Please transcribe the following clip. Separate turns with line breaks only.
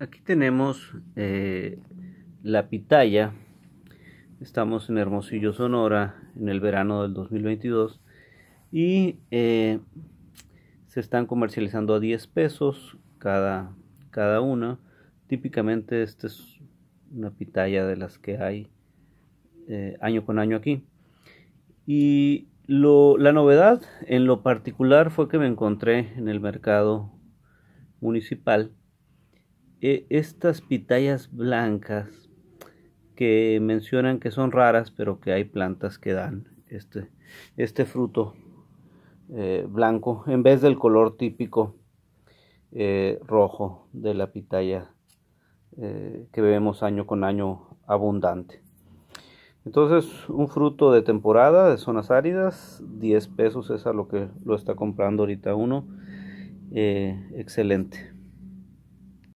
Aquí tenemos eh, la pitaya. Estamos en Hermosillo, Sonora, en el verano del 2022. Y eh, se están comercializando a 10 pesos cada, cada una. Típicamente esta es una pitaya de las que hay eh, año con año aquí. Y la novedad en lo particular fue que me encontré en el mercado municipal e, estas pitayas blancas que mencionan que son raras, pero que hay plantas que dan este, este fruto eh, blanco en vez del color típico eh, rojo de la pitaya eh, que vemos año con año abundante. Entonces, un fruto de temporada de zonas áridas, 10 pesos es a lo que lo está comprando ahorita uno. excelente.